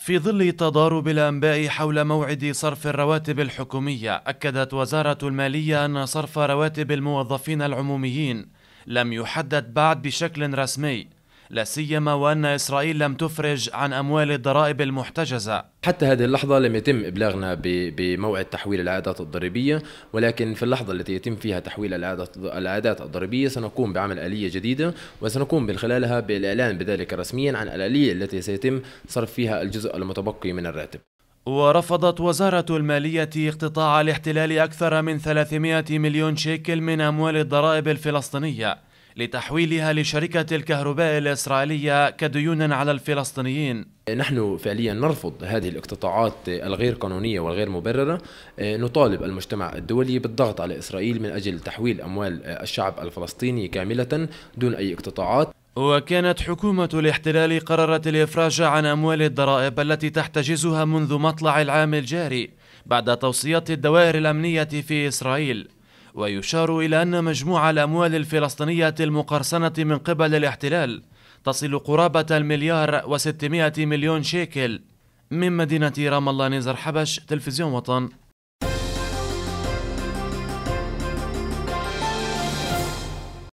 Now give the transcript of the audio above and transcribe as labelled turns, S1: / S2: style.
S1: في ظل تضارب الانباء حول موعد صرف الرواتب الحكوميه اكدت وزاره الماليه ان صرف رواتب الموظفين العموميين لم يحدد بعد بشكل رسمي لا سيما وأن إسرائيل لم تفرج عن أموال الضرائب المحتجزة
S2: حتى هذه اللحظة لم يتم إبلاغنا بموعد تحويل العادات الضريبية ولكن في اللحظة التي يتم فيها تحويل العادات الضريبية سنقوم بعمل آلية جديدة وسنقوم من خلالها بالإعلان بذلك رسميا عن الآلية التي سيتم صرف فيها الجزء المتبقي من الراتب
S1: ورفضت وزارة المالية اقتطاع الاحتلال أكثر من 300 مليون شيكل من أموال الضرائب الفلسطينية لتحويلها لشركة الكهرباء
S2: الإسرائيلية كديون على الفلسطينيين نحن فعليا نرفض هذه الاقتطاعات الغير قانونية والغير مبررة آه، نطالب المجتمع الدولي بالضغط على إسرائيل من أجل تحويل أموال آه، الشعب الفلسطيني كاملة دون أي اقتطاعات وكانت حكومة الاحتلال قررت الإفراج عن
S1: أموال الضرائب التي تحتجزها منذ مطلع العام الجاري بعد توصيات الدوائر الأمنية في إسرائيل ويشار إلى أن مجموع الأموال الفلسطينية المقرصنة من قبل الاحتلال تصل قرابة المليار وستمائة مليون شيكل من مدينة رام الله نزر حبش تلفزيون وطن